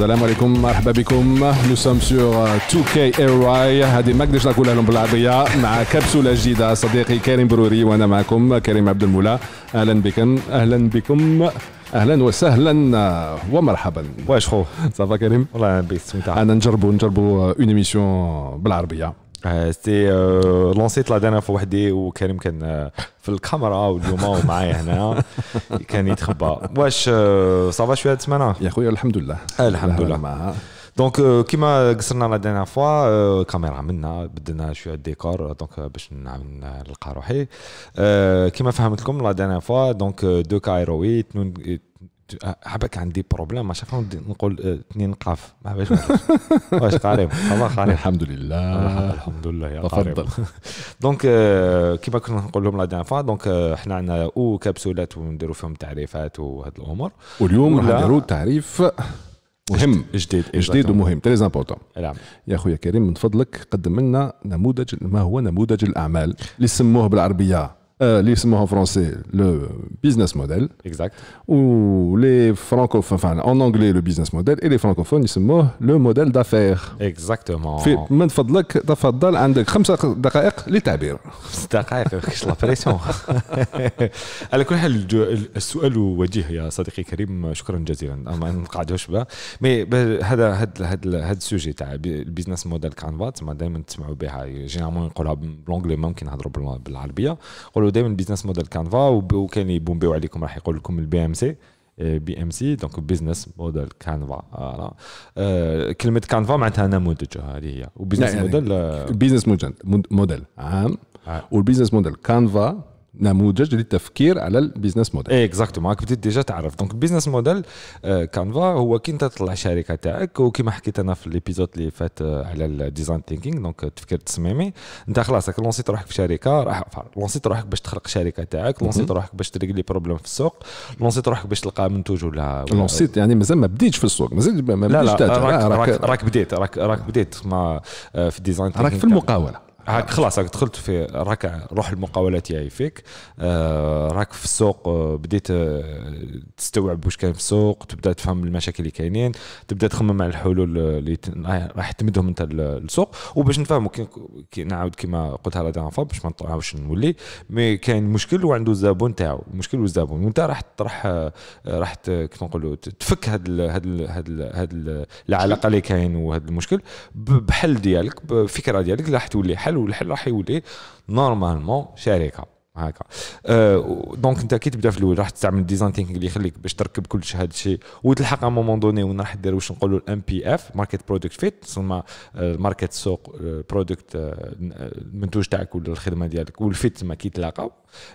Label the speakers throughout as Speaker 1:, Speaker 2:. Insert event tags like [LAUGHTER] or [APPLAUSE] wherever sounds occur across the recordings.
Speaker 1: السلام عليكم مرحبا بكم نو سام سور 2 كي اي هذه ما نقدرش نقولها لهم بالعربيه مع كبسوله جديده صديقي كريم بروري وانا معكم كريم عبد المولى اهلا بكم اهلا بكم اهلا وسهلا ومرحبا واش خو صافا كريم والله بيستمتع انا نجربوا نجربوا اون آه، ايميسيون بالعربيه
Speaker 2: آه، سي آه، لونسيت لا دانا في وحدي وكريم كان آه، في الكاميرا واليوم ومعايا هنا [LAUGHS] كان يتخبى واش صافا شويه السمانه يا خويا الحمد لله الحمد لله دونك كيما قصرنا لا ديرنيير فوا كاميرا عملنا بدلنا شويه الديكور دونك باش نلقى روحي كيما فهمت لكم لا ديرنيير فوا دونك دو كايروي آه، عباك عندي بروبليم ما شافهم نقول آه، اثنين قاف ما باش واش قريب الله قريب الحمد لله الحمد لله يا تفضل دونك [LAUGHS] euh، كيما كنا نقول لهم لا ديان فوا دونك آه، حنا عندنا او كبسولات ونديروا فيهم تعريفات وهاد الامور واليوم نديروا
Speaker 1: تعريف مهم
Speaker 2: جديد جديد ومهم
Speaker 1: تري امبورتون نعم يا خويا كريم من فضلك قدم لنا نموذج ما هو نموذج الاعمال اللي سموه بالعربيه اللي يسموها فرونسي لو بيزنس موديل اكزاكت ولي فرانكوفون فان ان انجلي لو بيزنس موديل اي لي فرانكوفون يسموه لو موديل دافير
Speaker 2: اكزاكتومون في
Speaker 1: من فضلك تفضل عندك خمسة دقائق للتعبير خمس
Speaker 2: دقائق كش لا بريسيون على كل حال السؤال وجيه يا صديقي كريم شكرا جزيلا ما نقعدوش به مي هذا هذا هذا السوجي تاع البيزنس موديل كانفا تسمى دائما تسمعوا بها جينيرمون نقولها بالونجلي ممكن نهضروا بالعربيه نقولوا قالوا دائما بيزنس موديل كانفا وكان يبومبيو عليكم راح يقول لكم البي ام سي بي ام سي دونك بيزنس موديل كانفا كلمه كانفا معناتها نموذج هذه هي وبيزنس موديل
Speaker 1: بيزنس موديل موديل عام
Speaker 2: والبيزنس موديل كانفا نموذج للتفكير على البيزنس موديل اكزاكتو إيه، معك بديت ديجا تعرف دونك البيزنس موديل كانفا هو كي انت تطلع شركه تاعك وكيما حكيت انا في ليبيزود اللي فات آه، على الديزاين ثينكينغ دونك التفكير التصميمي انت خلاص راك لونسيت روحك في شركه راح لونسيت روحك باش تخلق شركه تاعك لونسيت روحك باش تريكلي بروبليم في السوق لونسيت روحك باش تلقى منتوج ولا لونسيت يعني مازال ما بديتش في السوق مازال ما بديتش آه، راك, راك, راك, راك بديت راك آه. بديت في الديزاين راك في المقاوله هاك خلاص هاك دخلت في راك روح المقاوله تاعي فيك آه، راك في السوق آه، بديت آه، تستوعب واش كاين في السوق تبدا تفهم المشاكل اللي كاينين تبدا تخمم على الحلول اللي راح تمدهم انت للسوق وباش نفهموا كي نعاود كما قلتها لا ديران باش ما نطلعوش نولي مي كاين مشكل وعنده الزبون تاعو المشكل والزبون وانت راح راح راح كيما نقولوا تفك هاد الـ هاد الـ هاد الـ هاد العلاقه اللي كاين وهاد المشكل بحل ديالك بفكره ديالك راح تولي حل الحل والحل راح يولي نورمالمون شركه هكا أه، دونك انت كي تبدا في الاول راح تستعمل ديزاين ثينكينغ اللي يخليك باش تركب كل شيء هذا الشيء وتلحق ا مومون دوني وين راح دير واش نقولوا الام بي اف ماركت برودكت فيت ثم ماركت أه، سوق برودكت أه، المنتوج تاعك ولا الخدمه ديالك والفيت تما كي تلاقاو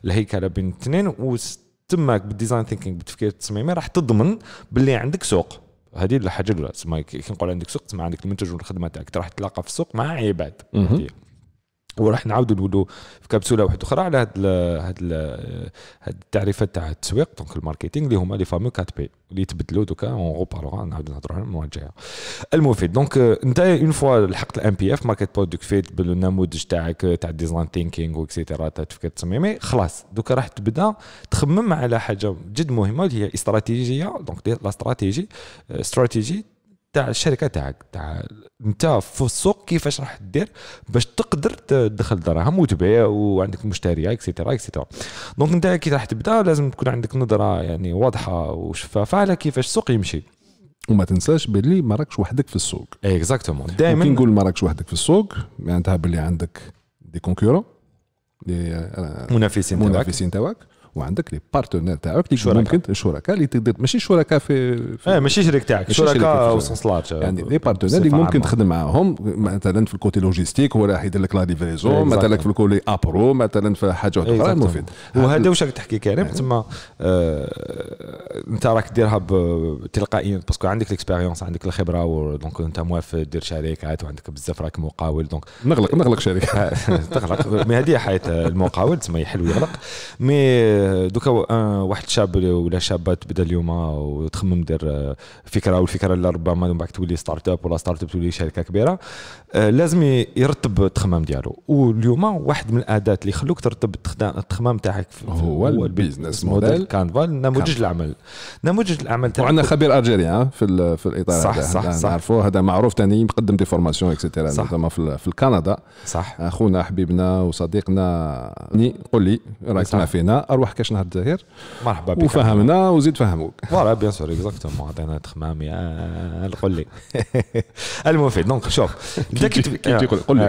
Speaker 2: الهيكله بين الاثنين وتماك بالديزاين ثينكينغ بالتفكير التصميمي راح تضمن باللي عندك سوق هذه الحاجه الاولى تسمى كي نقول عندك سوق تسمى عندك المنتج والخدمه تاعك راح تلاقى في السوق مع عباد وراح نعاودوا نقولوا في كبسوله واحده اخرى على هاد هاد هاد التعريفات تاع التسويق دونك الماركتينغ اللي هما لي فامو 4 بي اللي تبدلوا دوكا اون بارو نعاودوا نهضروا عليهم المره الجايه المفيد دونك euh، انت اون فوا لحقت الام بي اف ماركت برودكت فيت بالنموذج تاعك تاع الديزاين ثينكينغ واكسيتيرا تاع التفكير التصميمي خلاص دوكا راح تبدا تخمم على حاجه جد مهمه اللي هي استراتيجيه دونك لا استراتيجي استراتيجي تاع الشركه تاعك تاع انت في السوق كيفاش راح دير باش تقدر تدخل دراهم وتبيع وعندك مشتريات اكسترا اكسترا دونك انت كي راح تبدا لازم تكون عندك نظره يعني واضحه وشفافه على كيفاش السوق يمشي وما تنساش باللي ما راكش وحدك في السوق اكزاكتومون دائما كي نقول
Speaker 1: ما راكش وحدك في السوق معناتها باللي عندك دي كونكورون دي منافسين تاعك منافسين تاعك وعندك لي بارتنير تاعك اللي ممكن الشركاء اللي تقدر ماشي شركاء في, في
Speaker 2: اه ماشي شريك تاعك شركاء لارج يعني لي بارتنير اللي ممكن تخدم
Speaker 1: معاهم مثلا في الكوتي لوجيستيك هو راح يدير لك لا ليفريزون إيه، مثلا في الكولي ابرو مثلا
Speaker 2: في حاجه واحده اخرى إيه، مفيد وهذا واش راك تحكي كريم تما إيه. آه، انت راك ديرها تلقائيا باسكو عندك الاكسبيريونس عندك الخبره دونك انت موافق دير شركات وعندك بزاف راك مقاول دونك نغلق نغلق شركه [LAUGHS] تغلق [LAUGHS] مي هذه حياه المقاول تسمى يحل ويغلق مي دوكا آه، واحد الشاب ولا شابه تبدا اليوم آه، وتخمم دير آه، فكره والفكره اللي ربما من بعد تولي ستارت اب ولا ستارت اب تولي شركه كبيره لازم يرتب التخمام ديالو واليوم واحد من الاداه اللي يخلوك ترتب التخمام تاعك هو, هو البيزنس موديل كانفا نموذج العمل نموذج العمل تاعك وعندنا
Speaker 1: خبير الجيري في
Speaker 2: في الاطار صح صح صح
Speaker 1: نعرفوه هذا معروف ثاني مقدم دي فورماسيون اكسترا زعما في كندا صح اخونا حبيبنا وصديقنا ني قول لي راك فينا اروح حكاش نهار الدهير مرحبا بك وفهمنا وزيد فهموك
Speaker 2: فوالا بيان سور اكزاكتومون عطينا تخمام يا قول لي المهم دونك شوف انت لي قول لي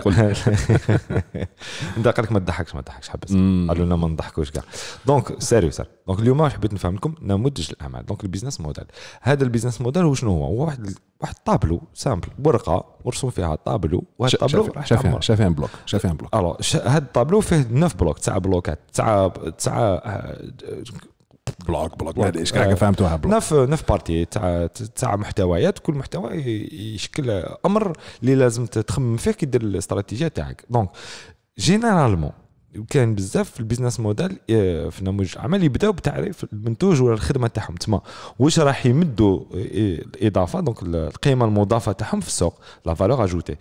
Speaker 2: انت [LAUGHS] قال لك ما تضحكش ما تضحكش حبس قالوا لنا ما نضحكوش كاع دونك سيريو سير دونك اليوم حبيت نفهم لكم نموذج الاعمال دونك البيزنس موديل هذا البيزنس موديل هو شنو هو هو واحد واحد طابلو سامبل ورقه مرسوم فيها طابلو وهذا الطابلو شافين شافين بلوك شافين بلوك الو هذا الطابلو فيه 9 بلوك 9 بلوكات 9 9 آه، بلوك بلوك ما ادري كاع فهمتوها بلوك نف نف بارتي تاع تاع محتويات كل محتوى يشكل امر اللي لازم تخمم فيه كي دير الاستراتيجيه تاعك دونك جينيرالمون وكان بزاف في البيزنس موديل آه، في نموذج العمل يبداو بتعريف المنتوج ولا الخدمه تاعهم تما واش راح يمدوا الاضافه آه، آه، دونك القيمه المضافه تاعهم في السوق لا فالور اجوتي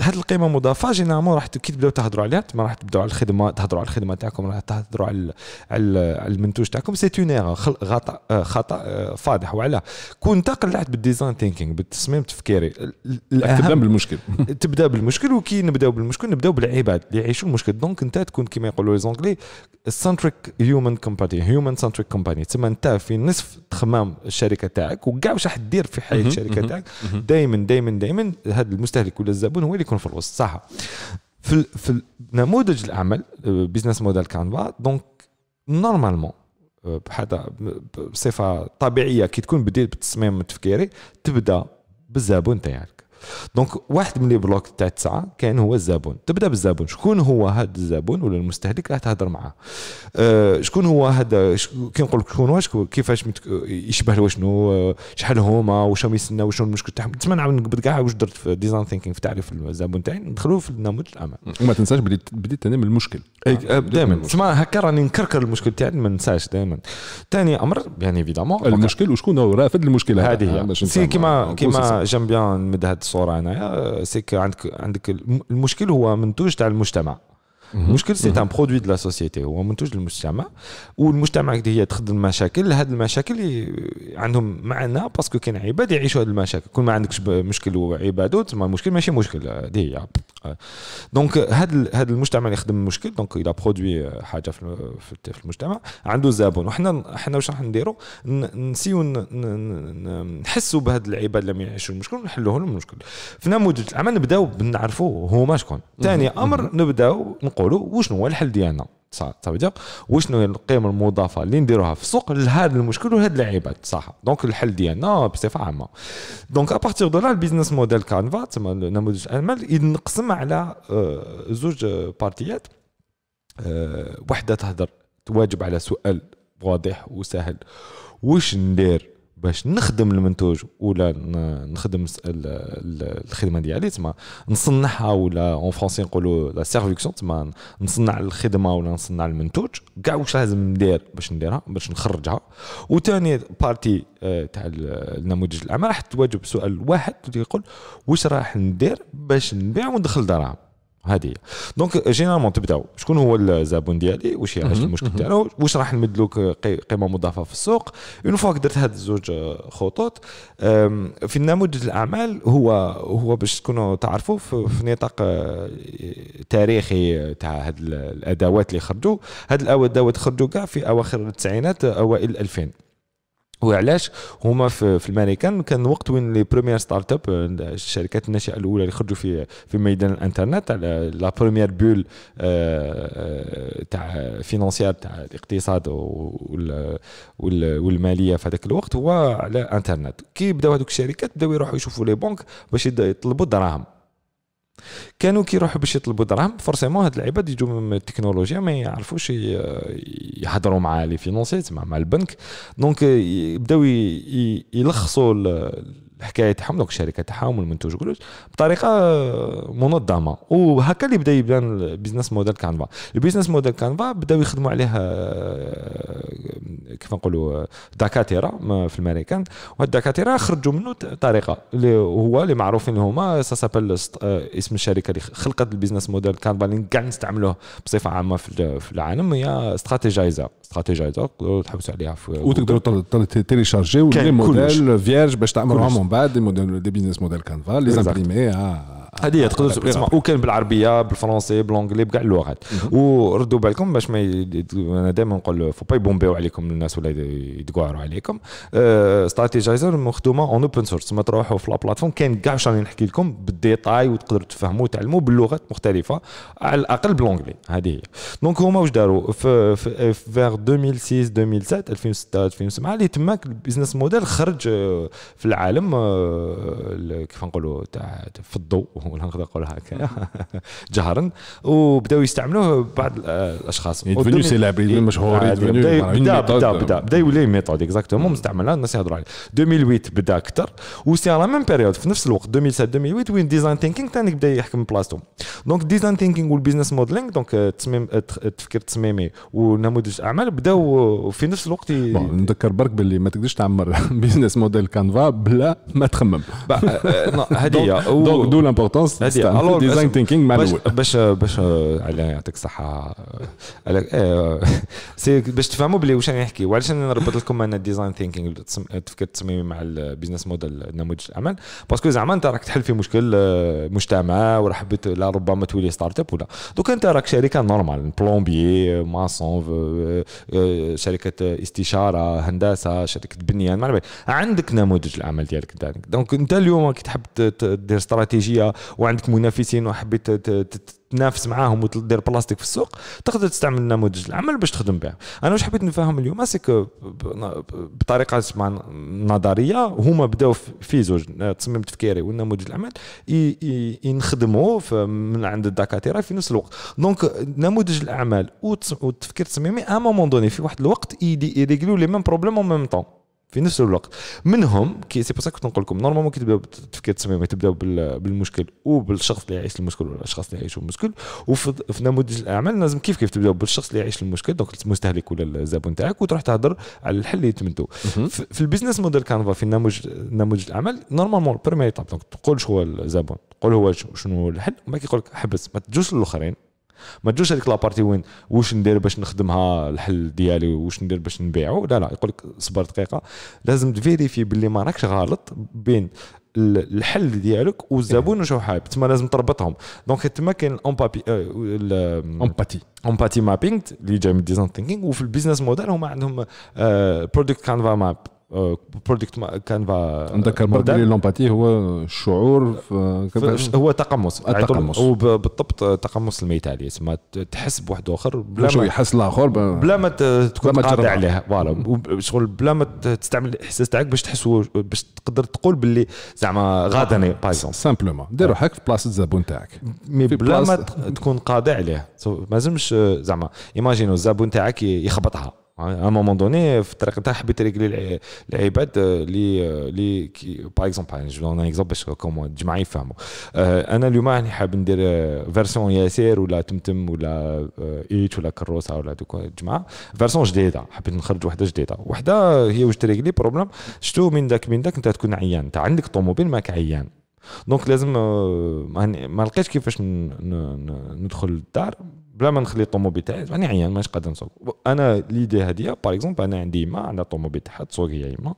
Speaker 2: هذه القيمه المضافه جينيرالمون راح كي تبداو تهضروا عليها تما راح تبداو على الخدمه تهضروا على الخدمه تاعكم راح تهضروا على على المنتوج تاعكم سي اون خطا خطا فاضح وعلاه كون انت قلعت بالديزاين ثينكينغ بالتصميم التفكيري تبدا بالمشكل [LAUGHS] تبدا بالمشكل وكي نبداو بالمشكل نبداو بالعباد اللي يعيشوا المشكل دونك انت تكون كما يقولوا لي زونجلي سنتريك هيومن كومباني هيومن سنتريك كومباني تسمى انت في نصف تخمام الشركه تاعك وكاع واش راح دير في حياه الشركه تاعك دائما دائما دائما هذا المستهلك ولا الزبون هو اللي يكون في الوسط صح في في نموذج الاعمال بزنس موديل كانفا دونك نورمالمون بحدا بصفه طبيعيه كي تكون بديت بالتصميم التفكيري تبدا بالزبون تاعك دونك واحد من لي بلوك تاع تسعه كان هو الزبون تبدا بالزبون شكون هو هذا الزبون ولا المستهلك راح تهضر معاه آه، شكون هو هذا كي نقول لك شكون هو كيفاش متك... يشبه شنو آه، شحال هما واش راهم يستناو وشنو المشكل تاعهم تسمى نعاود نقبض كاع واش درت في ديزاين ثينكينغ في تعريف الزبون تاعي ندخلوه في النموذج الامان وما تنساش بديت بديت من المشكل آه، دائما تسمى هكا راني نكركر المشكل تاعي ما ننساش دائما ثاني امر بيان ايفيدامون المشكل وشكون هو رافد المشكله هذه هي كيما كيما جامبيان نمد هذا الصوره هنايا آه، سيك عندك عندك المشكل هو منتوج تاع المجتمع Mhm. المشكل سي ان برودوي دو لا سوسيتي هو منتوج للمجتمع والمجتمع اللي هي تخدم مشاكل هاد المشاكل عندهم معنى باسكو كاين عباد يعيشوا هاد المشاكل كل ما عندكش مشكل وعباده تسمى المشكل ماشي مشكل هذه هي دونك هاد هاد المجتمع اللي يخدم مشكل دونك اذا برودوي حاجه في المجتمع عنده زبون وحنا حنا واش راح نديروا نسيو نحسوا بهاد العباد اللي ما يعيشوا المشكل ونحلوا لهم المشكل في نموذج العمل نبداو بنعرفوا هما شكون ثاني امر نبداو نقولوا وشنو هو الحل ديالنا صافي وشنو هي القيم المضافه اللي نديروها في السوق لهذا المشكل وهاد اللعيبات صح دونك الحل ديالنا بصفه عامه دونك ابارتيغ دو لا البيزنس موديل كانفا تسمى نموذج الاعمال ينقسم على آه، زوج بارتيات آه، آه، وحده تهضر تواجب على سؤال واضح وسهل واش ندير باش نخدم المنتوج ولا نخدم الخدمه ديالي تما نصنعها ولا اون فرونسي نقولوا لا سيرفيكسيون تما نصنع الخدمه ولا نصنع المنتوج كاع واش لازم ندير باش نديرها باش نخرجها وثاني بارتي آه، تاع النموذج الاعمال راح تواجه بسؤال واحد اللي يقول واش راح ندير باش نبيع وندخل دراهم هذه هي دونك جينيرالمون تبداو شكون هو الزبون ديالي واش يعالج المشكل ديالو واش راح نمد لك قيمه مضافه في السوق اون فوا درت هاد الزوج آه، خطوط في نموذج الاعمال هو هو باش تكونوا تعرفوا في نطاق آه، تاريخي آه، تاع هاد الادوات اللي خرجوا هاد الادوات خرجوا كاع في اواخر التسعينات اوائل 2000 وعلاش هما في, في الامريكان كان وقت وين لي بروميير ستارت اب الشركات الناشئه الاولى اللي خرجوا في في ميدان الانترنت على لا بروميير بول آه، آه، تاع فينونسيير تاع الاقتصاد والماليه في هذاك الوقت هو على انترنت كي بداو هذوك الشركات بداو يروحوا يشوفوا لي بنك باش يطلبوا الدراهم كانوا كيروحوا باش يطلبوا دراهم فورسيمون هاد العباد يجوا من التكنولوجيا ما يعرفوش يهضروا مع لي فينونسي مع, مع البنك دونك يبداو يلخصوا الحكايه تاعهم شركه الشركه تاعهم كلش بطريقه منظمه وهكا اللي بدا يبدا البيزنس موديل كانفا البيزنس موديل كانفا بداو يخدموا عليه كيف نقولوا دكاتره في الامريكان وهاد الدكاتره خرجوا منه طريقه اللي هو اللي معروفين هما سابل اسم الشركه اللي خلقت البيزنس موديل كانفا اللي كاع نستعملوه بصفه عامه في العالم هي استراتيجايزر استراتيجايزر تحبسوا عليها وتقدروا
Speaker 1: تيليشارجيو لي موديل فيرج باش تعملوا des, business models Canva, les imprimer à,
Speaker 2: هذه تقدر تسمع وكان بالعربيه بالفرنسي بالانجلي بكاع اللغات وردوا بالكم باش ما انا دائما نقول فو با يبومبيو عليكم الناس ولا يتقعروا عليكم استراتيجايزر آه، مخدومه اون اوبن سورس ما تروحوا في لا بلاتفورم كاين كاع واش راني نحكي لكم بالديتاي وتقدروا تفهموا وتعلموا باللغات مختلفه على الاقل بالانجلي هذه هي دونك هما واش داروا في فيغ 2006 2007 2006 2007 اللي تماك البيزنس موديل خرج آه، في العالم آه، كيف نقولوا تاع في الضوء ولا نقدر نقولها هكا [LAUGHS] جهرا وبداو يستعملوه بعض الاشخاص ديفوني سيلابري مشهورين بدا بدا بدا بدا يولي ميثود اكزاكتومون مستعمله الناس يهضروا عليه 2008 بدا اكثر وسي لا ميم بيريود في نفس الوقت 2007 2008 وين ديزاين ثينكينغ ثاني بدا يحكم بلاصتو دونك ديزاين ثينكينغ والبيزنس موديلينغ دونك التصميم التفكير التصميمي ونموذج الاعمال بداو في نفس الوقت نذكر برك باللي ما تقدرش تعمر
Speaker 1: بيزنس موديل كانفا بلا ما تخمم هذه هي آه، آه، [LAUGHS] دونك دو كومبيتونس ديزاين ثينكينج مانوال
Speaker 2: باش باش على يعطيك الصحه إيه، [LAUGHS] سي باش تفهموا بلي واش راني نحكي وعلاش انا نربط لكم انا الديزاين ثينكينغ التفكير التصميمي مع البيزنس موديل نموذج الاعمال باسكو زعما انت راك تحل في مشكل آه، مجتمع وراح حبيت لا ربما تولي ستارت اب ولا دوك انت راك شركه نورمال بلومبيي ماسون شركه استشاره هندسه شركه بنيان ما عندك نموذج العمل ديالك دونك انت اليوم كي تحب دير استراتيجيه وعندك منافسين وحبيت تنافس معاهم وتدير بلاستيك في السوق تقدر تستعمل نموذج العمل باش تخدم به انا واش حبيت نفهم اليوم سيكو بطريقه نظريه هما بداو في زوج تصميم تفكيري ونموذج العمل ينخدموا من عند الدكاتره في نفس الوقت دونك نموذج الاعمال والتفكير التصميمي ا مومون دوني في واحد الوقت يريغلو لي ميم بروبليم اون ميم طون في نفس الوقت منهم كي سي بور سا كنت نقول لكم نورمالمون كي تبداو بالتفكير التصميم تبداو بالمشكل وبالشخص اللي يعيش المشكل ولا الشخص اللي يعيش المشكل وفي نموذج الاعمال لازم كيف كيف تبداو بالشخص اللي يعيش المشكل دونك المستهلك ولا الزبون تاعك وتروح تهضر على الحل اللي تمدو في البيزنس موديل كانفا في نموذج نموذج الاعمال نورمالمون بريمير ايتاب دونك تقول شو هو الزبون تقول هو شنو الحل وما كيقول لك حبس ما تجوش للاخرين ما تجوش هذيك لابارتي وين واش ندير باش نخدمها الحل ديالي واش ندير باش نبيعو لا لا يقول لك صبر دقيقه لازم تفيريفي باللي ما راكش غلط بين الحل ديالك والزبون واش حايب تما لازم تربطهم دونك تما كاين الامبابي امباتي امباتي مابينغ اللي جاي من ديزاين ثينكينغ وفي البيزنس موديل هما عندهم برودكت كانفا ماب برودكت كانفا نتذكر برك
Speaker 1: لومباتي هو الشعور هو تقمص التقمص هو
Speaker 2: بالضبط تقمص الميتالي اسمها تحس بواحد اخر بلا ما يحس الاخر بلا ما تكون قاطع عليه فوالا شغل بلا ما تستعمل الاحساس تاعك باش تحس باش تقدر تقول باللي زعما غادني باغ سامبلومون دير روحك في بلاصه الزبون تاعك مي بلا ما تكون قاطع عليه ما زعما ايماجينو الزبون تاعك يخبطها à مومون دوني في الطريق تاعها حبيت ريكلي العباد اللي اللي باغ اكزومبل جو دون ان اكزومبل باش كومو الجماعه يفهموا انا اليوم راني حاب ندير فيرسون ياسر ولا تمتم ولا ايت ولا كروسه ولا دوك الجماعه فيرسون جديده حبيت نخرج وحده جديده وحده هي واش تريكلي بروبليم شتو من داك من داك انت تكون عيان انت عندك طوموبيل ماك عيان دونك لازم ما لقيتش كيفاش ندخل للدار بلا ما نخلي الطوموبيل تاعي راني عيان مانيش قادر نسوق انا ليدي هذه باغ اكزومبل انا عندي يما عندها الطوموبيل تاعها تسوق هي يما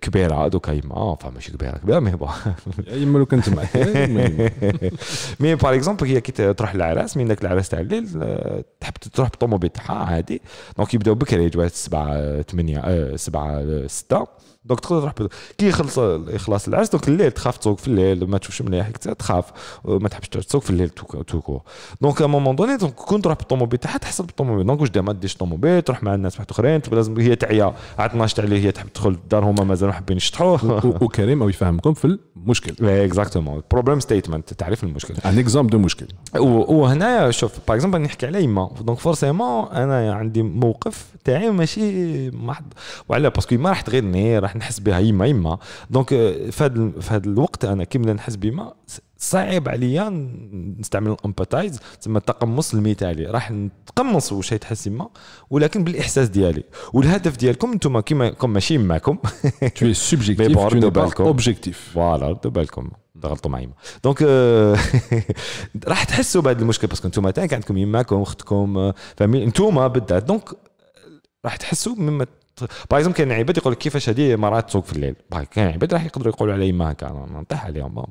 Speaker 2: كبيره دوكا يما فماشي ماشي كبيره كبيره مي بون يما لو كنت معك [LAUGHS] مي باغ اكزومبل هي كي تروح للعراس من ذاك العراس تاع الليل آه، تحب تروح بالطوموبيل تاعها عادي دونك يبداو بكري جوات 7 8 7 6 دونك تقدر تروح بدو. كي يخلص يخلص العرس دونك الليل تخاف تسوق في الليل ما تشوفش مليح تخاف ما تحبش تسوق في الليل توكو دونك ا مومون دوني كون تروح بالطوموبيل تاعها تحصل بالطوموبيل دونك واش دير ما ديرش طوموبيل تروح مع الناس واحد اخرين لازم هي تعيا عاد 12 عليه هي تحب تدخل الدار هما مازالوا حابين يشطحوه [LAUGHS] وكريم او يفهمكم في المشكل اكزاكتومون بروبليم ستيتمنت تعريف المشكل ان اكزومبل دو مشكل وهنايا شوف باغ اكزومبل نحكي على يما دونك فورسيمون انا عندي موقف تاعي ماشي محض وعلاه باسكو يما راح تغيرني راح نحس بها يما يما دونك في هذا الوقت انا كي بدنا نحس بما صعب عليا نستعمل الامباتايز تسمى التقمص المثالي راح نتقمص واش تحس يما ولكن بالاحساس ديالي والهدف ديالكم انتم كيما كم ماشي معكم تو سوبجيكتيف تو اوبجيكتيف فوالا دو بالكم غلطوا مع يما دونك euh, [LAUGHS] راح تحسوا بهذا المشكل باسكو انتم عندكم يماكم اختكم فاهمين انتم بالذات دونك راح تحسوا مما باغ اكزومبل كان عباد يقول لك كيفاش هذه مرات تسوق في الليل كاين عباد راح يقدروا يقولوا علي ما هكا نطيح عليهم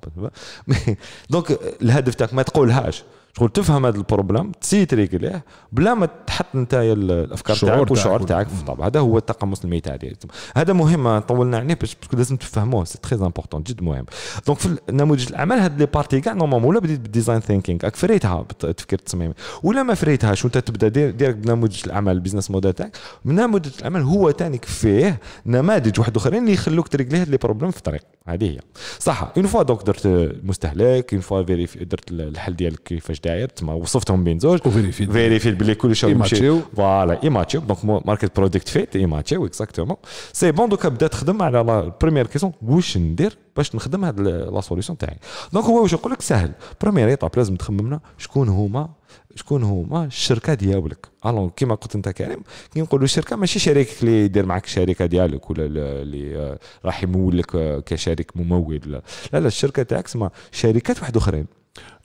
Speaker 2: دونك [LAUGHS] الهدف تاعك ما تقولهاش شغل تفهم هذا البروبليم تسيت ليه بلا ما تحط انت الافكار تاعك والشعور تاعك في الطابع هذا هو التقمص المثالي هذا مهم طولنا عليه باش لازم تفهموه سي تري امبورطون جد مهم دونك في نموذج الاعمال هاد لي بارتي كاع نورمالمون ولا بديت بالديزاين ثينكينغ راك فريتها بالتفكير التصميمي ولا ما فريتهاش وانت تبدا ديريكت بنموذج الاعمال البيزنس موديل تاعك نموذج الاعمال هو تانيك فيه نماذج واحد اخرين اللي يخلوك تريكلي هاد لي بروبليم في الطريق هذه هي صح اون فوا دونك درت المستهلك اون فوا درت الحل ديالك كيفاش تاعي تما وصفتهم بين زوج وفيريفيد فيريفيد بلي كل شيء يمشي فوالا ايماتشيو دونك ماركت برودكت فيت ايماتشيو اكزاكتومون سي بون دوكا بدا تخدم على لا بريمير كيسيون واش ندير باش نخدم هاد لا سوليسيون تاعي دونك هو واش يقول لك سهل بريمير ايطاب لازم تخممنا شكون هما شكون هما الشركه ديالك الون كيما قلت انت كريم كي نقولوا الشركه ماشي شريكك اللي يدير معك الشركه ديالك ولا اللي آه، راح يمول لك آه، كشريك ممول لا لا الشركه تاعك تسمى شركات واحد اخرين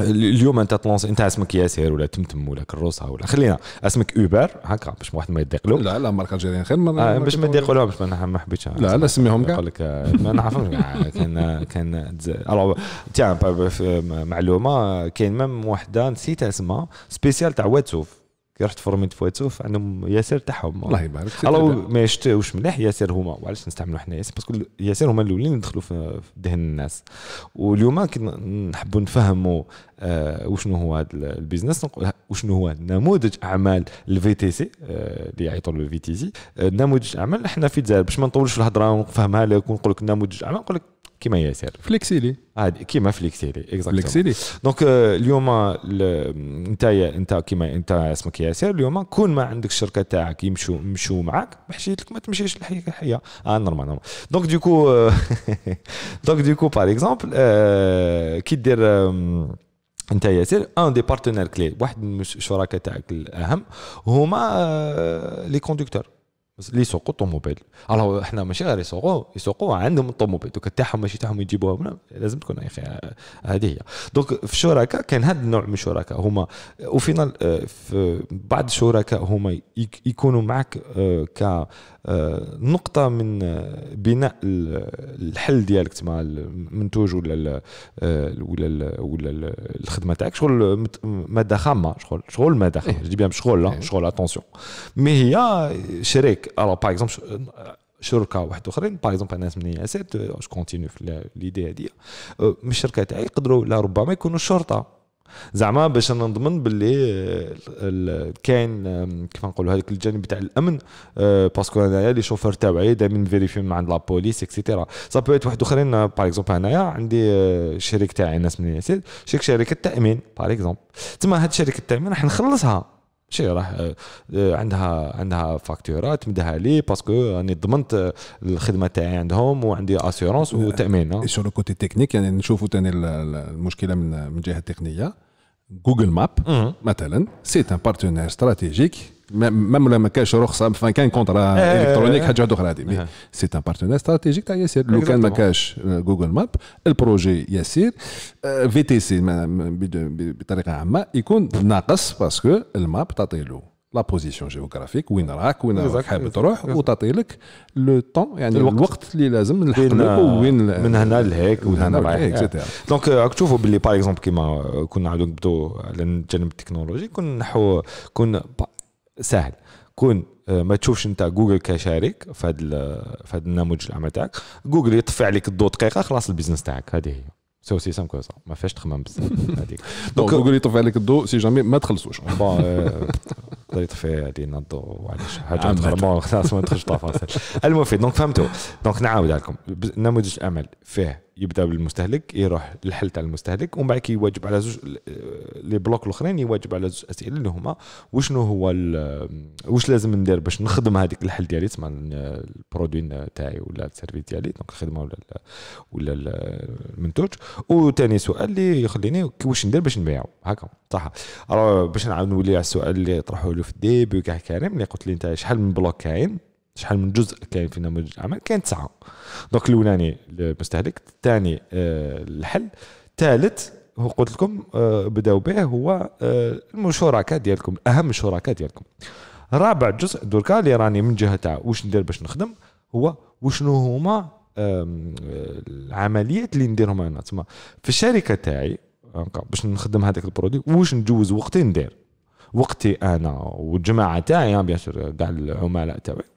Speaker 2: اليوم انت تلونس انت اسمك ياسر ولا تمتم ولا كروسه ولا خلينا اسمك اوبر هكا باش واحد ما له لا لا ماركه الجيريان خير آه باش ما يضيقولهمش ما حبيتش لا لا سميهم كاع يقول لك آه، ما نعرفهمش آه، كان كان تاع تيان معلومه كاين ميم وحده نسيت اسمها سبيسيال تاع واتسوف كي رحت فورميت فويتسوف عندهم ياسر تاعهم الله يبارك الو ما شفتوش مليح ياسر هما وعلاش نستعملوا حنا ياسر باسكو ياسر هما الاولين دخلوا في ذهن الناس واليوم كي نحبوا نفهموا آه وشنو هو هذا البيزنس وشنو هو نموذج اعمال الفي تي سي آه اللي يعيطوا له الفي تي سي آه نموذج اعمال احنا في الجزائر باش ما نطولش الهضره ونفهمها لك ونقول لك نموذج اعمال نقول لك كيما ياسر فليكسيلي عادي آه، كيما فليكسيلي اكزاكتومون فليكسيلي دونك euh, اليوم انت انت كيما انت اسمك ياسر اليوم كون ما عندك الشركه تاعك يمشوا يمشوا معاك بحشيت لك ما تمشيش الحياه الحيه اه نورمال نورمال دونك ديكو دونك ديكو باغ اكزومبل كي دير انت ياسر ان دي بارتنير كلي واحد من الشركاء تاعك الاهم هما لي euh، كوندكتور اللي يسوقوا الطوموبيل الو احنا ماشي غير يسوقوا يسوقوا عندهم الطوموبيل دوك تاعهم ماشي تاعهم يجيبوها لازم تكون يا اخي هذه هي دوك في الشركاء كان هذا النوع من الشركاء هما وفينال آه، في بعض الشركاء هما يكونوا معك آه، ك آه، نقطة من بناء الحل ديالك تما المنتوج ولا الـ ولا الـ ولا الـ الخدمة تاعك شغل مادة خامة شغل شغل مادة خامة إيه. بيان شغل إيه. شغل اتونسيون مي هي شريك الوغ باغ اكزومبل شركه واحد اخرين باغ اكزومبل انا 8 عسات جو كونتينيو في ليدي هادي من الشركه تاعي يقدروا لا ربما يكونوا الشرطه زعما باش نضمن باللي آه، كاين كيف نقولوا هذاك الجانب تاع الامن باسكو آه، انايا لي شوفور تاعي دائما فيريفي مع عند لابوليس اكسيتيرا سا بو واحد اخرين باغ اكزومبل انايا عندي شريك تاعي ناس من ياسيد شريك شركه تامين باغ اكزومبل تما هاد شركه التامين راح نخلصها ماشي راه آه، آه، عندها عندها فاكتوره تمدها لي باسكو راني ضمنت آه، الخدمه تاعي عندهم وعندي اسيورونس وتامين
Speaker 1: سور كوتي تكنيك يعني نشوفوا ثاني المشكله من من الجهه التقنيه جوجل ماب مثلا سيت ان بارتنير استراتيجيك ميم ولا ما كانش رخصه فان كان كونترا الكترونيك آه. حاجه اخرى هذه سي ان بارتنير استراتيجيك تاع ياسير لو كان ما كانش جوجل ماب البروجي ياسير في تي سي بطريقه عامه يكون ناقص باسكو الماب تعطي له لا بوزيسيون جيوغرافيك وين راك وين راك حاب تروح وتعطي لك لو طون يعني الوقت, الوقت اللي لازم من وين آه، من هنا
Speaker 2: لهيك ومن هنا لهيك دونك راك تشوفوا باللي باغ اكزومبل كيما كنا عاودوا نبدو على الجانب التكنولوجي كنا نحو كون سهل كون آه، ما تشوفش انت جوجل كشارك في هذا في هذا النموذج العمل تاعك جوجل يطفي عليك الضوء دقيقه خلاص البيزنس تاعك هذه هي سي سام كوزا ما فيهاش تخمم بزاف هذيك دونك جوجل يطفي عليك الضوء سي جامي ما تخلصوش بون [LAUGHS] يقدر آه، يطفي علينا الضوء وعلاش حاجه فريمون خلاص ما تخش تفاصيل [LAUGHS] المهم دونك فهمتوا دونك نعاود لكم نموذج العمل فيه يبدا بالمستهلك يروح للحل تاع المستهلك ومن بعد يواجب على زوج آه، لي بلوك الاخرين يواجب على زوج اسئله اللي هما وشنو هو آه، واش لازم ندير باش نخدم هذيك الحل ديالي تسمع البرودوي تاعي ولا السيرفيس ديالي دونك الخدمه ولا ولا المنتوج آه، وثاني سؤال اللي يخليني واش ندير باش نبيعو هكا صح باش نعاود نولي على السؤال اللي طرحوه له في الديبي كاع كريم اللي قلت لي انت شحال من بلوك كاين شحال من جزء كاين في نموذج الاعمال كاين تسعه دونك الاولاني المستهلك الثاني آه، الحل الثالث هو قلت لكم آه، بداو به هو آه، المشاركة ديالكم اهم الشركاء ديالكم رابع جزء دركا اللي راني من جهه تاع واش ندير باش نخدم هو وشنو هما العمليات اللي نديرهم انا تما في الشركه تاعي باش نخدم هذاك البرودوي واش نجوز وقتي ندير وقتي انا والجماعه تاعي بيان سور كاع العملاء تاعي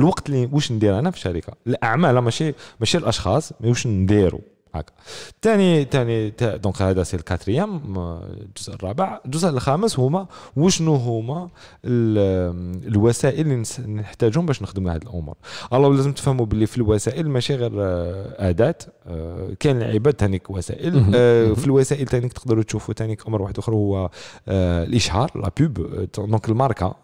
Speaker 2: الوقت اللي واش ندير انا في الشركه الاعمال ماشي ماشي الاشخاص واش نديروا هكا ثاني ثاني دونك هذا سي الكاتريام آه، الجزء الرابع الجزء الخامس هما وشنو هما الوسائل اللي نحتاجهم باش نخدموا هذه الامور الو لازم تفهموا باللي في الوسائل ماشي غير آه، اداه آه، كاين العباد ثاني وسائل في الوسائل ثاني تقدروا تشوفوا ثاني امر واحد اخر هو الاشهار لا بوب دونك الماركه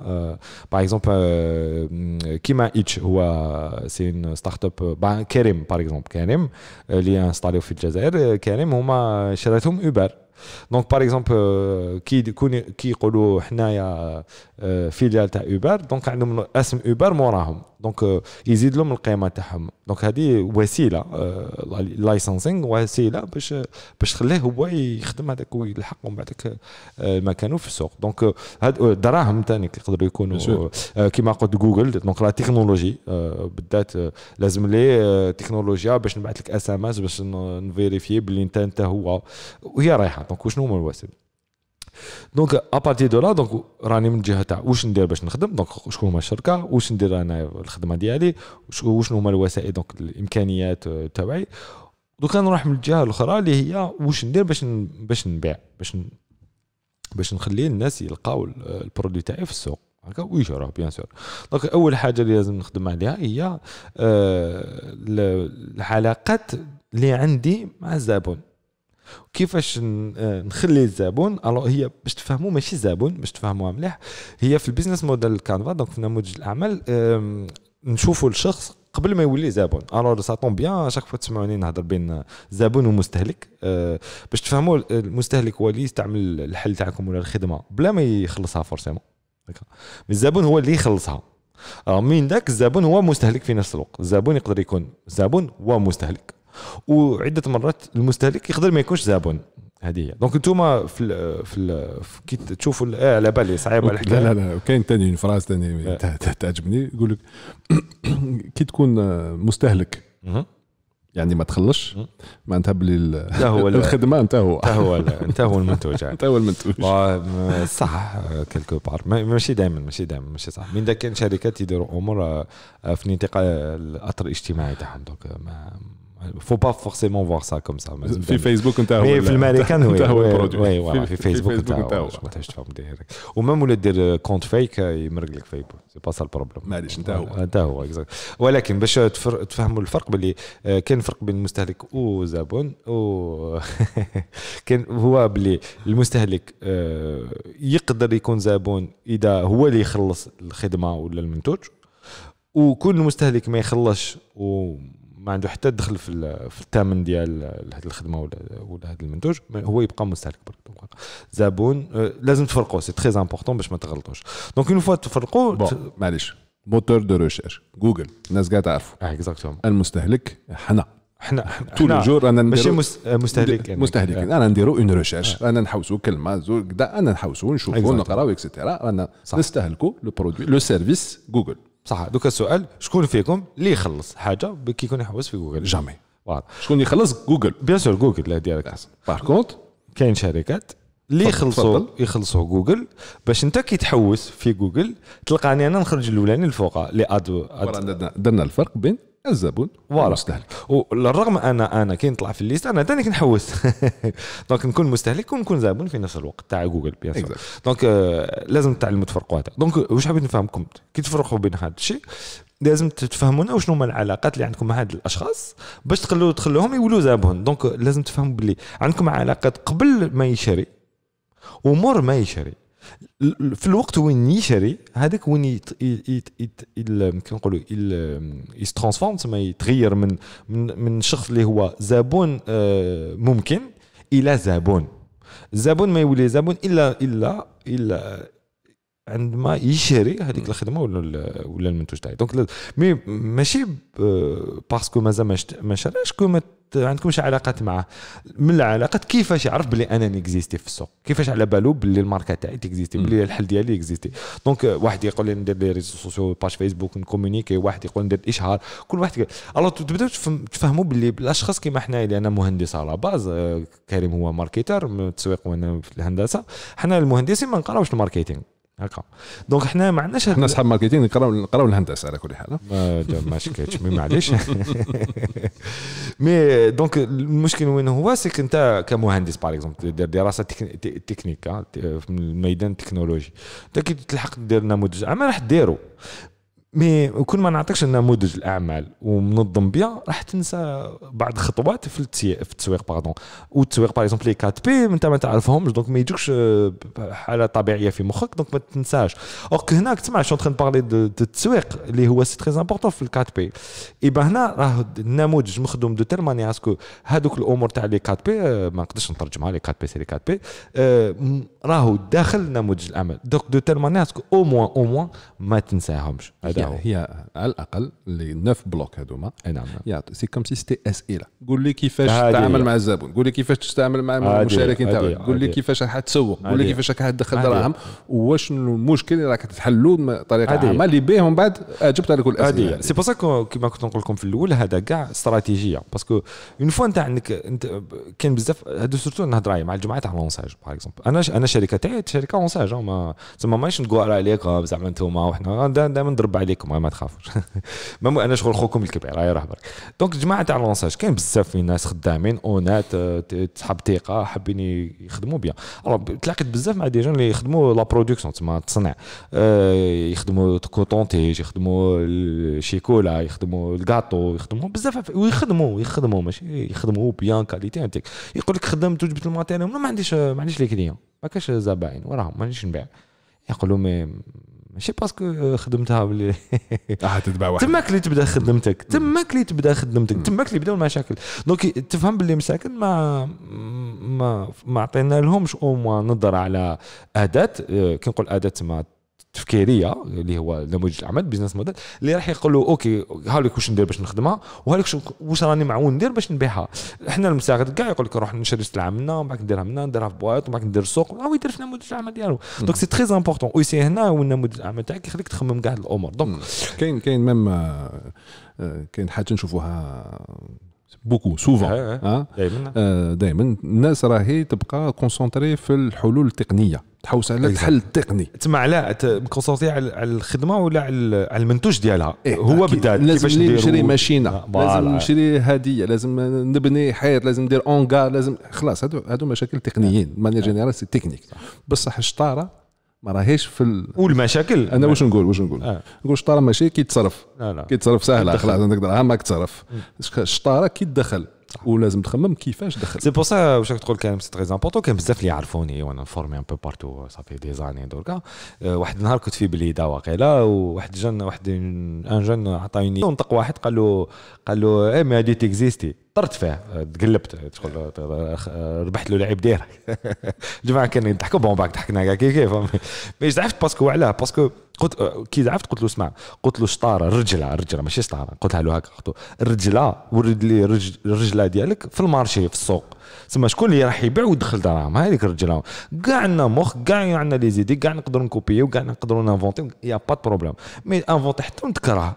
Speaker 2: باغ اكزومبل كيما اتش هو سي ستارت اب كريم باغ اكزومبل كريم اللي انستالي في الجزائر آه، كريم هما شريتهم اوبر دونك باغ اكزومبل كي كي يقولوا حنايا فيليال euh, تاع اوبر دونك عندهم اسم اوبر موراهم دونك euh, يزيد لهم القيمه تاعهم دونك هذه وسيله لايسنسينغ euh، وسيله باش باش تخليه هو يخدم هذاك ويلحق من بعدك المكان آه، في السوق دونك آه، هاد الدراهم آه، ثاني يقدروا يكونوا كيما قلت جوجل دونك لا تكنولوجي بالذات لازم لي تكنولوجيا باش نبعث لك اس ام اس باش نفيريفي باللي انت انت هو وهي رايحه دونك وشنو هما الوسائل دونك ابارتي دو لا دونك راني من جهه تاع واش ندير باش نخدم دونك شكون هما الشركه واش ندير انا الخدمه ديالي وشنو هما الوسائل دونك الامكانيات تاعي دوكا نروح من الجهه الاخرى اللي هي واش ندير باش باش نبيع باش باش نخلي الناس يلقاو البرودوي تاعي في السوق هكا ويشروه بيان سور دونك اول حاجه اللي لازم نخدم عليها هي العلاقات اللي عندي مع الزبون كيفاش آه، نخلي الزبون الو هي باش تفهموا ماشي الزبون باش تفهموها مليح هي في البيزنس موديل كانفا دونك في نموذج الاعمال نشوفوا الشخص قبل ما يولي زبون الو سا طون بيان شاك فوا تسمعوني نهضر بين زبون ومستهلك أه باش تفهموا المستهلك هو اللي يستعمل الحل تاعكم ولا الخدمه بلا ما يخلصها فورسيمون الزبون هو اللي يخلصها من ذاك الزبون هو مستهلك في نفس الوقت الزبون يقدر يكون زبون ومستهلك وعده مرات المستهلك يقدر ما يكونش زبون هذه هي دونك انتوما في الـ في, الـ في كي تشوفوا آه على بالي صعيبه الحكايه لا لا
Speaker 1: لا كاين ثاني فراس ثاني تعجبني يقول لك [COUGHS] كي تكون مستهلك يعني ما تخلصش معناتها بلي [LAUGHS] الخدمه انت هو انت هو انت هو المنتوج [LAUGHS] انت
Speaker 2: هو المنتوج صح كيلكو بار ماشي دائما ماشي دائما ماشي صح من ذاك كان شركات يديروا امور آه، في الانتقال الاثر الاجتماعي تاعهم دونك faut pas forcément voir ça comme ça في فيسبوك انت هو في الامريكان هو وي في فيسبوك انت هو وقتاش تفهم ديريكت ومام ولا دير كونت فيك يمرق لك فيسبوك سي با سا البروبليم معليش انت هو انت هو اكزاكت ولكن باش تفهموا الفرق باللي كاين فرق بين المستهلك وزبون و كان هو باللي المستهلك يقدر يكون زبون اذا هو اللي يخلص الخدمه ولا المنتوج وكل مستهلك ما يخلصش و ما عنده حتى دخل في, في الثمن ديال هذه الخدمه ولا ولا هذا المنتوج هو يبقى مستهلك برك زبون آه، لازم تفرقوا سي تري امبورطون باش ما تغلطوش دونك اون فوا تفرقوا بون معليش موتور دو ريشيرش جوجل
Speaker 1: الناس كاع تعرفوا اكزاكتومون المستهلك حنا حنا طول الجور رانا ماشي آه، مستهلك يعني. مستهلك آه. انا نديرو اون ريشيرش انا نحوسو كلمه زول كدا انا نحوسو نشوفو نقراو اكسيتيرا انا نستهلكو لو برودوي لو سيرفيس جوجل صح دوكا السؤال شكون
Speaker 2: فيكم اللي يخلص حاجه كي يكون يحوس في جوجل جامي فوالا شكون يخلص جوجل بيان سور جوجل لا ديالك نعم. احسن باغ كونت كاين شركات اللي يخلصوا يخلصوا جوجل باش انت كي تحوس في جوجل تلقاني انا نخرج الاولاني الفوق لي ادو درنا الفرق بين الزبون فوالا مستهلك وللرغم انا انا كي نطلع في الليست انا ثاني كنحوس دونك [LAUGHS] نكون مستهلك ونكون زبون في نفس الوقت تاع جوجل بيان دونك لازم تعلموا تفرقوا هذا دونك واش حبيت نفهمكم كي تفرقوا بين هذا الشيء لازم تفهمونا وشنو هما العلاقات اللي عندكم مع هاد الاشخاص باش تخلو تخلوهم يولوا زبون دونك لازم تفهموا بلي عندكم علاقات قبل ما يشري ومر ما يشري في الوقت وين يشري هذاك وين كنقولوا يترانسفورم تسمى يتغير من من من شخص اللي هو زبون آه، ممكن الى زبون الزبون ما يولي زبون الا الا الا عندما يشري هذيك الخدمه ولا ولا المنتوج تاعي دونك مي ماشي باسكو مازال ما شراش كو ما عندكمش علاقات معاه من العلاقات كيفاش يعرف بلي انا نيكزيستي في السوق كيفاش على بالو بلي الماركه تاعي تيكزيستي بلي الحل ديالي اكزيستي دونك واحد يقول لي ندير لي ريزو سوسيو باج فيسبوك نكومونيكي واحد يقول ندير اشهار كل واحد الو تبداو تفهموا بلي الاشخاص كيما حنا اللي انا مهندس على باز آه، كريم هو ماركتر التسويق وانا في الهندسه حنا المهندسين ما نقراوش الماركتينغ هكا دونك حنا ما عندناش حنا صحاب ماركتينغ نقراو نقراو الهندسه على كل حال ما ما شكيتش مي معليش [LAUGHS] مي دونك المشكل وين هو سيك انت كمهندس باغ اكزومبل دير دراسه تكنيك في الميدان التكنولوجي انت كي تلحق دير نموذج عمل راح ديرو مي وكل ما نعطيكش نموذج الاعمال ومنظم بها راح تنسى بعض خطوات في في التسويق باردون والتسويق باغ اكزومبل لي 4 بي انت ما تعرفهمش دونك ما يجوكش حاله طبيعيه في مخك دونك ما تنساش اوك هنا تسمع شون تخين بارلي التسويق اللي هو سي تري امبورطون في ال 4 بي ايبا هنا راه النموذج مخدوم دو تيل مانيير اسكو هذوك الامور تاع لي 4 بي ما نقدرش نترجمها لي 4 بي سي لي 4 بي راهو داخل نموذج الاعمال دونك دو تيل مانيير اسكو او موان او موان ما تنساهمش هذا هي على الاقل
Speaker 1: لي نوف بلوك هذوما اي نعم سي كوم سي سيتي اسئله قول لي كيفاش تتعامل مع الزبون قول لي كيفاش تتعامل مع المشاركين تاعك قول لي كيفاش راح تسوق قول لي كيفاش راح تدخل دراهم واش المشكل اللي راك تحلو بطريقه عامه اللي به بعد جبت على كل الاسئله سي بو
Speaker 2: سا كيما كنت نقول لكم في الاول هذا كاع استراتيجيه باسكو اون فوا انت عندك انت كاين بزاف هادو سورتو نهضر مع الجماعه تاع لونساج باغ اكزومبل انا انا شركه تاعي شركه لونساج زعما ماشي نقول عليك زعما انتوما وحنا دائما نضرب عليك عليكم ما تخافوش [LAUGHS] ما انا شغل خوكم الكبير هاي راه برك دونك جماعه تاع لونساج كاين بزاف في الناس خدامين اونات تحب ثقه حابين يخدموا بيان تلاقيت بزاف مع دي جون اللي يخدموا لا برودكسيون تسمى تصنع آه، يخدموا تيج يخدموا الشيكولا يخدموا الكاطو يخدموا بزاف ويخدموا يخدموا ماشي يخدموا بيان كاليتي انتيك يقول لك خدمت وجبت الماتيريال ما عنديش ما عنديش لي كليون ما كاش زبائن وراهم مانيش نبيع يقولوا مي ماشي باسكو آه، خدمتها بلي راح [LAUGHS] آه، تتبع واحد تماك اللي تبدا خدمتك تماك اللي تبدا خدمتك تماك اللي بداو المشاكل دونك تفهم باللي مساكن ما ما ما عطينا لهمش او موان نظره على اداه آه، كي نقول اداه ما تفكيريه اللي هو نموذج الاعمال بيزنس موديل اللي راح يقول له اوكي هالك واش ندير باش نخدمها وهالك واش راني معون ندير باش نبيعها حنا المساعد كاع يقول لك روح نشري السلعه منا ومن بعد نديرها منا نديرها في بوايط ومن بعد ندير السوق هو يدير في نموذج الاعمال ديالو دونك سي تري امبورتون ويسي هنا هو نموذج الاعمال تاعك يخليك تخمم كاع الامور دونك كاين كاين ميم آه،
Speaker 1: آه، كاين حاجه نشوفوها بوكو سوفون دائما دائما الناس راهي تبقى كونسونتري في الحلول التقنيه تحوس على الحل
Speaker 2: التقني تسمع لا مكونسونطري على الخدمه ولا على المنتوج ديالها إيه هو بدا لازم نشري ماشينه آه، لازم
Speaker 1: نشري هديه لازم نبني حيط لازم ندير اونغار لازم خلاص هادو هادو مشاكل تقنيين آه. مانيير جينيرال سي تكنيك بصح الشطاره ما راهيش في ال...
Speaker 2: والمشاكل
Speaker 1: انا واش نقول واش نقول آه. نقول الشطاره ماشي كيتصرف آه كيتصرف
Speaker 2: سهله خلاص عندك دراهم تصرف الشطاره كيتدخل ولازم تخمم كيفاش دخل سي بور سا واش راك تقول كان سي تري امبورتون كان بزاف اللي يعرفوني وانا فورمي ان بو بارتو صافي دي زاني دركا واحد النهار كنت في بليده واقيلا وواحد جن واحد ان جن عطاني نطق واحد قال له قال له اي مي هادي تيكزيستي طرت فيه تقلبت تقول ربحت له لعيب ديرك الجماعه [LAUGHS] كانوا يضحكوا بون باك ضحكنا كاع كيف كيف [LAUGHS] مي زعفت باسكو علاه باسكو قلت كي زعفت قلت له اسمع قلت له شطاره الرجله الرجله ماشي شطاره قلتها له هكا قلت له الرجله ورد لي الرجله ديالك في المارشي في السوق تسمى شكون اللي راح يبيع ويدخل دراهم هذيك الرجله كاع عندنا مخ كاع عندنا لي زيدي كاع نقدروا نكوبيو كاع نقدروا نانفونتي يا با بروبليم مي انفونتي حتى نتكره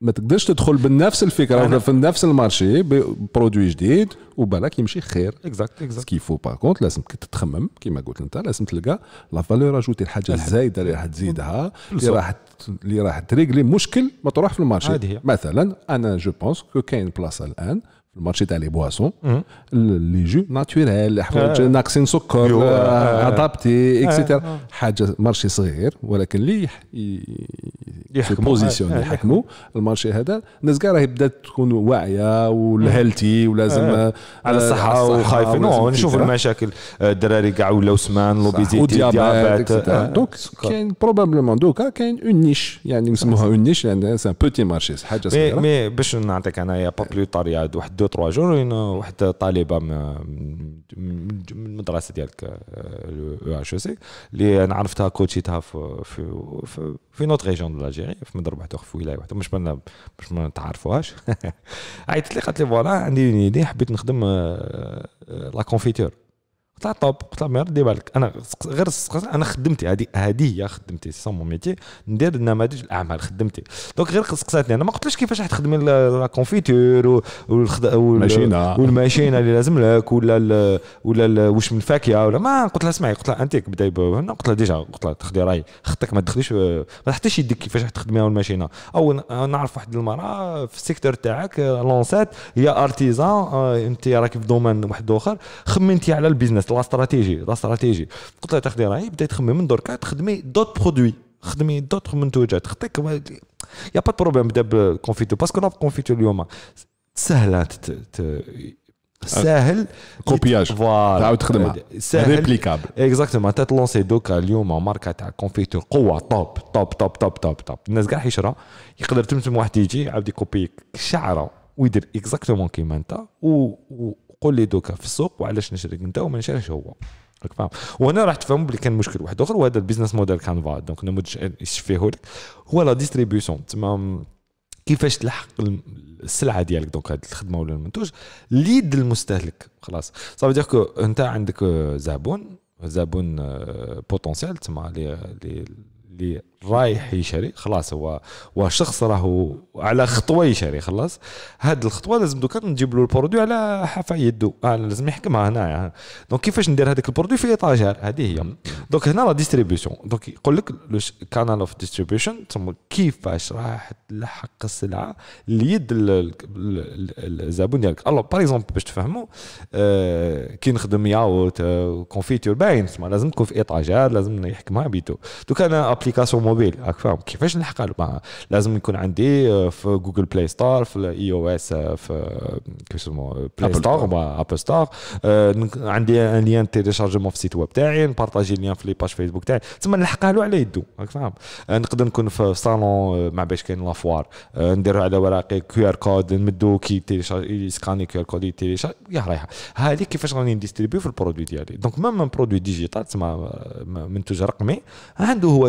Speaker 1: ما تقدرش تدخل بنفس الفكره ولا في نفس المارشي ببرودوي جديد وبالك يمشي خير اكزاكت اكزاكت سكيفو باغ كونت لازم تتخمم كيما قلت انت لازم تلقى لا فالور اجوتي الحاجه الزايده اللي راح تزيدها اللي راح اللي راح تريغلي مشكل مطروح في المارشي مثلا انا جو بونس كو كاين بلاصه الان المارشي تاع لي بواسون لي جو ناتوريل آه. ناقصين سكر ادابتي اكسيتيرا آه، آه. حاجه مارشي صغير ولكن اللي يحكموا بوزيسيون يحكموا المارشي هذا الناس كاع راهي بدات تكون واعيه والهيلتي ولازم على الصحه وخايفين نشوف المشاكل
Speaker 2: الدراري كاع ولاو سمان لوبيزيتي ديابات دونك كاين
Speaker 1: بروبابلمون دوكا كاين اون نيش يعني نسموها اون نيش يعني سان بوتي مارشي حاجه صغيره مي
Speaker 2: باش نعطيك انايا با بلو طاري واحد تروا جور واحد طالبه من المدرسه ديالك آه، او اش سي اللي انا عرفتها كوتشيتها في في في, نوت ريجون دو لاجيري في مدرب واحد في ولايه واحده باش ما باش ما نتعرفوهاش [LAUGHS] عيطت لي قالت لي فوالا عندي اون حبيت نخدم آه، آه، لا كونفيتور قلت لها طوب قلت لها ما ردي بالك انا غير انا خدمتي هذه هذه هي خدمتي سي مون ميتي ندير نماذج الاعمال خدمتي دونك غير قصقصاتني انا ما قلتلاش كيفاش راح تخدمي لا كونفيتور والماشينه والماشينه اللي لازم لك ولا الـ ولا الـ واش من فاكهه ولا ما قلت لها اسمعي قلت لها انت بداي هنا قلت لها ديجا قلت لها تاخذي راي خطك ما تدخليش ما تحطيش يدك كيفاش راح تخدمي والماشينه او نعرف واحد المراه في السيكتور تاعك لونسات هي ارتيزان آه، انت راكي في دومين واحد اخر خمنتي على البيزنس la stratégie la stratégie peut-être d'autres produits d'autres il n'y a pas de problème de parce que c'est le exactement le top top top top top top ou exactement ou قول لي دوكا في السوق وعلاش نشريك انت وما نشريش هو راك فاهم وهنا راح تفهم بلي كان مشكل واحد اخر وهذا البيزنس موديل كانفا دونك نموذج يشفيه لك هو لا ديستريبيوسيون تما كيفاش تلحق السلعه ديالك دونك هذه الخدمه ولا المنتوج ليد المستهلك خلاص صافي دير انت عندك زبون زبون بوتونسيال آه، تما لي اللي رايح يشري خلاص هو وشخص راهو على خطوه يشري خلاص هاد الخطوه لازم دوكا نجيب له البرودوي على حافه يدو انا آه، لازم يحكمها هنايا يعني. دونك كيفاش ندير هذاك البرودوي في ليطاجير هذه هي دونك هنا لا ديستريبيسيون دونك يقول لك كانال اوف ديستريبيوشن ثم كيفاش راح تلحق السلعه ليد الزبون ديالك الو باغ اكزومبل باش تفهموا أه كي نخدم ياوت كونفيتور آه، باين لازم تكون في ايطاجير لازم يحكمها بيتو دوك انا ابليكاسيون موبيل راك فاهم كيفاش نلحقها له لازم يكون عندي آه، في جوجل بلاي ستار في الاي او اس في كيسمو بلاي ستار ابل ستار عندي ان ليان تيليشارجمون في السيت ويب تاعي نبارطاجي ليان في لي باج فيسبوك تاعي تسمى نلحقها له على يدو راك فاهم آه، نقدر نكون في صالون آه، مع باش كاين لافوار نديرو على ورقي كيو ار كود نمدو كي تيليشارج يسكاني كيو ار كود يتيليشارج يا رايحه هذه كيفاش راني نديستريبيو في البرودوي ديالي دونك ميم ان برودوي ديجيتال تسمى منتوج رقمي عنده هو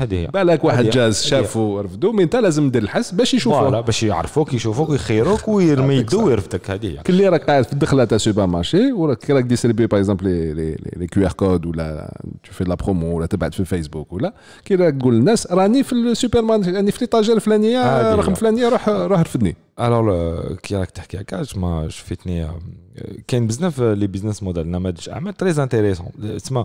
Speaker 1: [LAUGHS] بالك واحد جاز شافو
Speaker 2: رفدو مي انت لازم دير الحس باش يشوفوك فوالا باش يعرفوك يشوفوك يخيروك ويرميدو ويرفدك هي
Speaker 1: كل راك قاعد في الدخله تاع سوبر مارشي وراك كي راك ديسربي باغ اكزومبل لي لي كيو ار كود ولا في لا برومو ولا تبعت في الفيسبوك ولا كي راك تقول للناس راني في السوبر مارشي راني في ليطاجير الفلانيه رقم فلانيه روح روح
Speaker 2: رفدني الوغ كي راك تحكي هكا تسمى شفتني كاين بزاف لي بيزنس موديل نماذج اعمال تري انتيريسون تسمى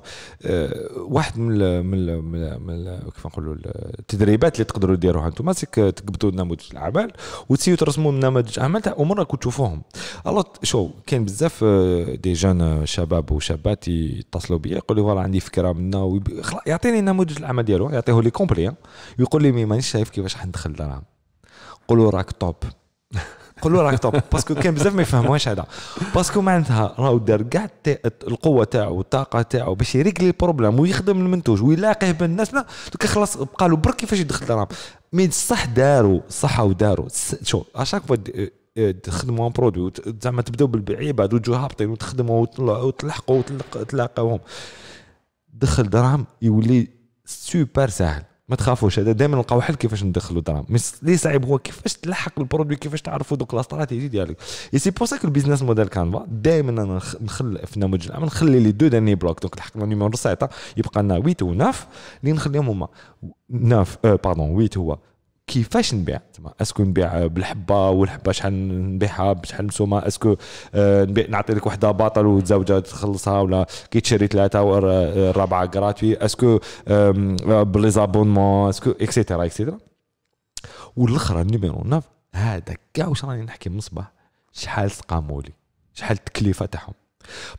Speaker 2: واحد من من من, من كيف نقولوا التدريبات اللي تقدروا ديروها انتم سيك تقبتوا نموذج الاعمال وتسيو ترسموا نماذج اعمال تاع امور راكم تشوفوهم الوغ شو كاين بزاف دي آه، جون آه، شباب وشابات يتصلوا بيا يقول لي عندي فكره منا يعطيني نموذج الاعمال ديالو يعطيه لي كومبلي يقول لي مانيش شايف كيفاش حندخل دراهم قولوا راك توب قول له راك توب باسكو كان بزاف ما يفهموهاش هذا باسكو معناتها راهو دار كاع القوه تاعو والطاقه تاعو باش يريكلي البروبليم ويخدم المنتوج ويلاقيه بالناس دوكا خلاص بقى له برك كيفاش يدخل الرام مي صح داروا صح وداروا شو اشاك فوا تخدموا ان برودوي زعما تبداو بالبيع وتجوا هابطين وتخدموا وتلحقوا وتلاقاوهم دخل درهم يولي سوبر سهل ما تخافوش هذا دائما نلقاو حل كيفاش ندخلوا دراهم مي لي صعيب هو كيفاش تلحق البرودوي كيفاش تعرفوا دوك الاستراتيجي ديالك اي سي بور سا البيزنس موديل كانفا دائما انا نخل في نموذج العمل نخلي لي دو داني بلوك دونك لحقنا نيميرو سيطا يبقى لنا 8 و 9 اللي نخليهم هما 9 أه باردون 8 هو كيفاش نبيع تما اسكو نبيع بالحبه والحبه شحال نبيعها بشحال مسومه اسكو آه، نبيع نعطي لك وحده باطل وتزوجها تخلصها ولا كي تشري ثلاثه الرابعه كراتوي اسكو آه، بلي زابونمون اسكو اكسيتيرا اكسيتيرا والاخرى نيميرو نوف هذا كاع واش راني نحكي من الصباح شحال سقامولي شحال التكلفه تاعهم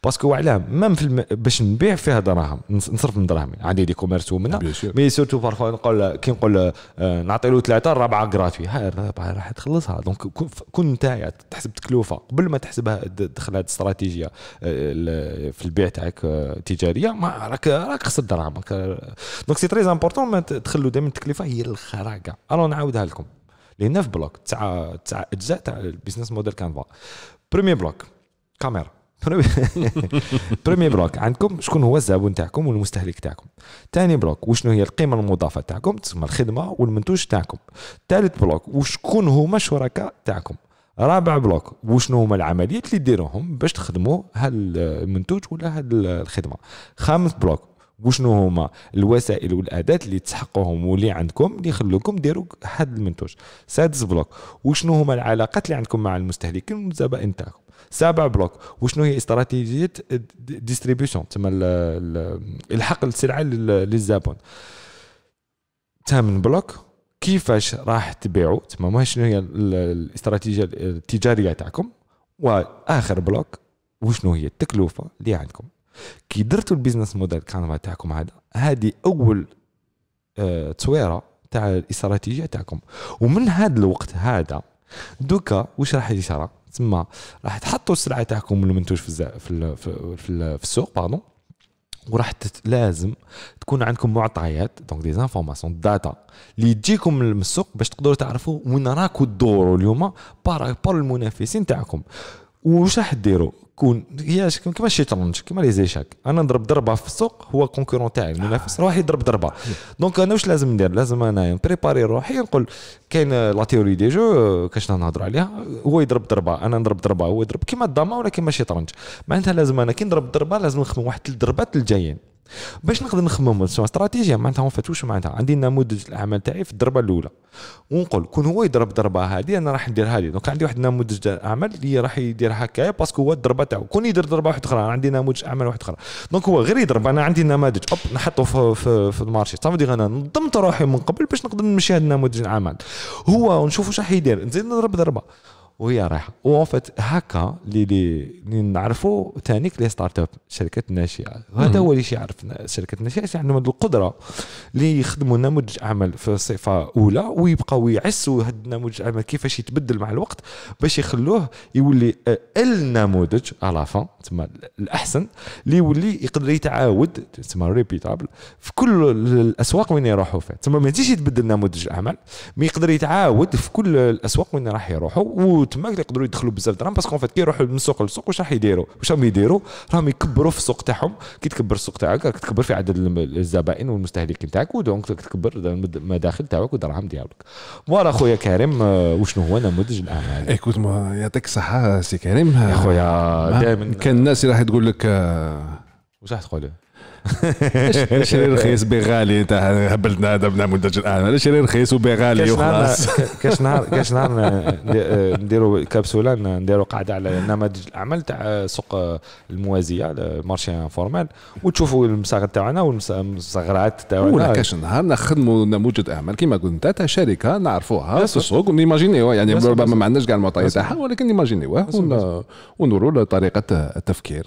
Speaker 2: باسكو علاه ميم في الم... باش نبيع فيها دراهم نصرف من دراهمي عندي دي كوميرس ومنها مي سورتو بارفوا نقول كي نقول آه، نعطي له ثلاثه الرابعه كراتوي هاي الرابعه راح تخلصها دونك كون نتايا تحسب تكلفه قبل ما تحسبها دخل هذه الاستراتيجيه آه، في البيع تاعك آه، التجاريه ما راك راك خسر درهمك دونك سي تري امبورتون ما تخلوا دائما التكلفه هي الخراقه الو نعاودها لكم لان في بلوك تسعه تسعه اجزاء تاع البيزنس موديل كانفا بريمير بلوك كاميرا برومي بلوك [LAUGHS] عندكم شكون هو الزبون تاعكم والمستهلك تاعكم ثاني بلوك وشنو هي القيمه المضافه تاعكم تسمى الخدمه والمنتوج تاعكم ثالث بلوك وشكون هما الشركاء تاعكم رابع بلوك وشنو هما العمليات اللي ديروهم باش تخدموا هاد المنتوج ولا هاد الخدمه خامس بلوك وشنو هما الوسائل والاداه اللي تسحقوهم واللي عندكم اللي يخلوكم ديروا هذا المنتوج سادس بلوك وشنو هما العلاقات اللي عندكم مع المستهلكين والزبائن تاعكم سابع بلوك وشنو هي استراتيجيه ديستريبيوشن تسمى الحق السلعه للزبون ثامن بلوك كيفاش راح تبيعوا تمام شنو هي الاستراتيجيه التجاريه تاعكم واخر بلوك وشنو هي التكلفه اللي عندكم كي درتوا البيزنس موديل كانفا تاعكم هذا هذه اول تصويره تاع الاستراتيجيه تاعكم ومن هذا الوقت هذا دوكا واش راح يشرى تما راح تحطوا السلعه تاعكم المنتوج في الزا... في, في, في, في السوق باردون وراح تت... لازم تكون عندكم معطيات دونك دي زانفورماسيون داتا اللي تجيكم من السوق باش تقدروا تعرفوا وين راكو تدوروا اليوم بار المنافسين تاعكم واش راح ديروا كون هي كما الشطرنج كما لي زيشاك انا نضرب ضربه في السوق هو الكونكورون تاعي المنافس راح يضرب ضربه دونك انا واش لازم ندير لازم انا بريباري روحي نقول كاين لا تيوري دي جو كاش نهضروا عليها هو يضرب ضربه انا نضرب ضربه هو يضرب كيما الضامه ولا كيما الشطرنج معناتها لازم انا كي نضرب ضربه لازم نخدم واحد الضربات الجايين باش نقدر نخمم استراتيجيه معناتها اون فاتوش معناتها عندي نموذج الاعمال تاعي في الضربه الاولى ونقول كون هو يضرب ضربه هذه انا راح ندير هذه دونك عندي واحد النموذج الاعمال اللي راح يدير هكايا باسكو هو الضربه تاعو كون يدير ضربه واحده اخرى عندي نموذج اعمال واحد اخرى دونك هو غير يضرب انا عندي نماذج اوب نحطه في, في, في المارشي صافي انا نظمت روحي من قبل باش نقدر نمشي هذا النموذج الاعمال هو ونشوف واش راح يدير نزيد نضرب ضربه وهي رايحه وان فيت هكا اللي نعرفوا تانيك لي ستارت اب شركات الناشئه هذا هو اللي يعرف الشركات الناشئه عندهم هذه القدره اللي يخدموا نموذج عمل في صفه اولى ويبقاو يعسوا هذا النموذج عمل كيفاش يتبدل مع الوقت باش يخلوه يولي النموذج على فان تسمى الاحسن اللي يولي يقدر يتعاود تسمى ريبيتابل في كل الاسواق وين يروحوا فيها تسمى ما يجيش يتبدل نموذج العمل ما يقدر يتعاود في كل الاسواق وين راح يروحوا تماك يقدروا يدخلوا بزاف درهم باسكو فات كي يروحوا من سوق لسوق واش راح يديروا واش راهم يديروا راهم يكبروا في السوق تاعهم كي تكبر السوق تاعك راك تكبر في عدد الزبائن والمستهلكين تاعك ودونك تكبر المداخل تاعك والدراهم ديالك فوالا خويا كريم آه، وشنو هو نموذج الاعمال
Speaker 1: ايكوت يعطيك الصحه سي كريم يا خويا آه، دائما كان الناس راح تقول لك آه، واش راح تقول شري رخيص بغالي انت هبلتنا هذا منتج الان شري رخيص
Speaker 2: وبغالي وخلاص كاش نهار كاش نهار نديروا كبسوله نديروا قاعده على نماذج الاعمال تاع سوق الموازيه المارشي انفورمال وتشوفوا المساغ تاعنا والمصغرات تاعنا ولا كاش نهار نخدموا نموذج اعمال كما قلت
Speaker 1: انت شركه نعرفوها في السوق ونيماجينيوها يعني ربما ما عندناش كاع المعطيات تاعها ولكن نيماجينيوها ونوروا طريقه التفكير